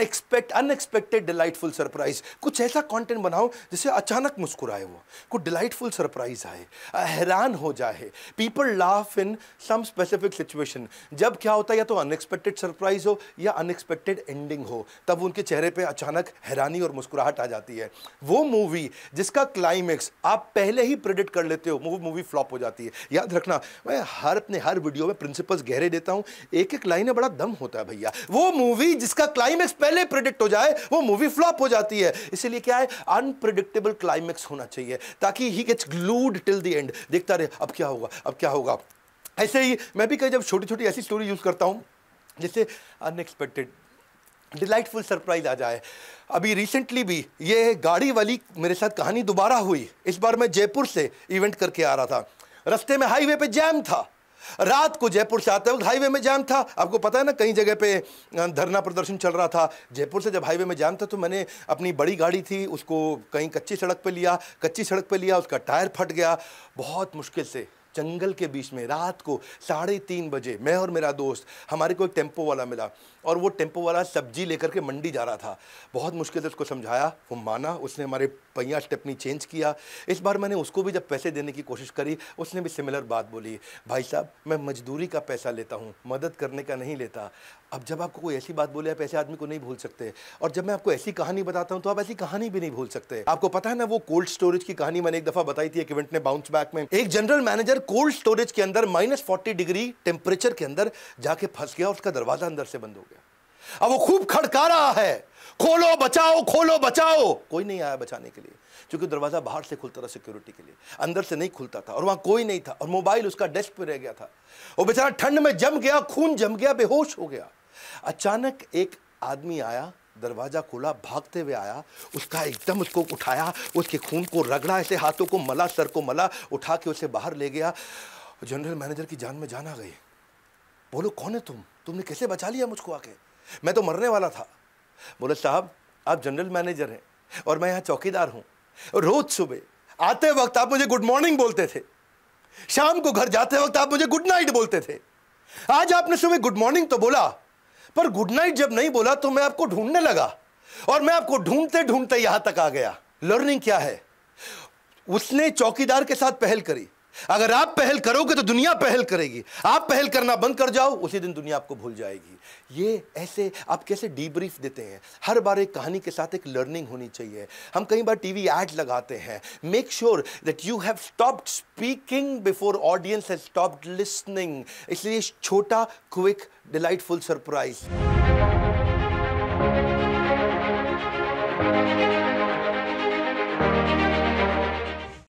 expect unexpected delightful surprise कुछ ऐसा content बनाओ जिसे अचानक मुस्कुराए वो कुछ डिलाइटफुल सरप्राइज आए हैरान हो जाए people laugh in some specific situation जब क्या होता है या तो अनएक्सपेक्टेड सरप्राइज हो या अनएक्सपेक्टेड एंडिंग हो तब उनके चेहरे पर अचानक हैरानी और मुस्कुराहट आ जाती है वो मूवी जिसका क्लाइमेक्स आप पहले ही प्रिडिक्ट कर लेते हो वो मूवी फ्लॉप हो जाती है याद रखना मैं हर अपने हर वीडियो में प्रिंसिपल्स गहरे देता हूँ एक एक लाइन में बड़ा दम होता है भैया वो मूवी जिसका क्लाइमेक्स पहले प्रिडिक्ट हो जाए वो मूवी फ्लॉप हो जाती है इसीलिए क्या है अनप्रिडिक्टेबल क्लाइमेक्स होना चाहिए ताकि he gets glued till the end देखता रहे अब क्या होगा अब क्या होगा ऐसे ही मैं भी कहीं जब छोटी छोटी ऐसी स्टोरी यूज़ करता हूँ जैसे अनएक्सपेक्टेड डिलाइटफुल सरप्राइज आ जाए अभी रिसेंटली भी ये गाड़ी वाली मेरे साथ कहानी दोबारा हुई इस बार मैं जयपुर से इवेंट करके आ रहा था रास्ते में हाईवे पे जैम था रात को जयपुर से आते वक्त हाईवे में जाम था आपको पता है ना कई जगह पे धरना प्रदर्शन चल रहा था जयपुर से जब हाईवे में जाम था तो मैंने अपनी बड़ी गाड़ी थी उसको कहीं कच्ची सड़क पे लिया कच्ची सड़क पे लिया उसका टायर फट गया बहुत मुश्किल से जंगल के बीच में रात को साढ़े तीन बजे मैं और मेरा दोस्त हमारे को एक टेम्पो वाला मिला और वो टेम्पो वाला सब्जी लेकर के मंडी जा रहा था बहुत मुश्किल से उसको समझाया वो माना उसने हमारे पहिया स्टेपनी चेंज किया इस बार मैंने उसको भी जब पैसे देने की कोशिश करी उसने भी सिमिलर बात बोली भाई साहब मैं मजदूरी का पैसा लेता हूँ मदद करने का नहीं लेता अब जब आपको कोई ऐसी बात बोले आप ऐसे आदमी को नहीं भूल सकते और जब मैं आपको ऐसी कहानी बताता हूँ तो आप ऐसी कहानी भी नहीं भूल सकते आपको पता है ना वो कोल्ड स्टोरेज की कहानी मैंने एक दफ़ा बताई थी एक इवेंट ने बाउंस बैक में एक जनरल मैनेजर कोल्ड स्टोरेज के अंदर माइनस फोर्टी डिग्री टेम्परेचर के अंदर जाके फंस गया और उसका दरवाजा अंदर से बंद हो गया अब वो खूब खड़का रहा है खोलो बचाओ खोलो बचाओ कोई नहीं आया बचाने के लिए क्योंकि दरवाजा बाहर से खुलता था सिक्योरिटी के लिए अंदर से नहीं खुलता था और वहां कोई नहीं था और मोबाइल उसका डेस्क पर रह गया था वो बेचारा ठंड में जम गया खून जम गया बेहोश हो गया अचानक एक आदमी आया दरवाज़ा खोला भागते हुए आया उसका एकदम उसको उठाया उसके खून को रगड़ा ऐसे हाथों को मला सर को मला उठा के उसे बाहर ले गया जनरल मैनेजर की जान में जान आ गई बोलो कौन है तुम तुमने कैसे बचा लिया मुझको आके मैं तो मरने वाला था बोले साहब आप जनरल मैनेजर हैं और मैं यहाँ चौकीदार हूँ रोज़ सुबह आते वक्त आप मुझे गुड मॉर्निंग बोलते थे शाम को घर जाते वक्त आप मुझे गुड नाइट बोलते थे आज आपने सुबह गुड मॉर्निंग तो बोला पर गुड नाइट जब नहीं बोला तो मैं आपको ढूंढने लगा और मैं आपको ढूंढते ढूंढते यहां तक आ गया लर्निंग क्या है उसने चौकीदार के साथ पहल करी अगर आप पहल करोगे तो दुनिया पहल करेगी आप पहल करना बंद कर जाओ उसी दिन दुनिया आपको भूल जाएगी ये ऐसे आप कैसे डीब्रीफ देते हैं हर बार एक कहानी के साथ एक लर्निंग होनी चाहिए हम कई बार टीवी एड लगाते हैं make sure that you have stopped speaking before audience has stopped listening इसलिए छोटा क्विक डिलाइटफुल सरप्राइज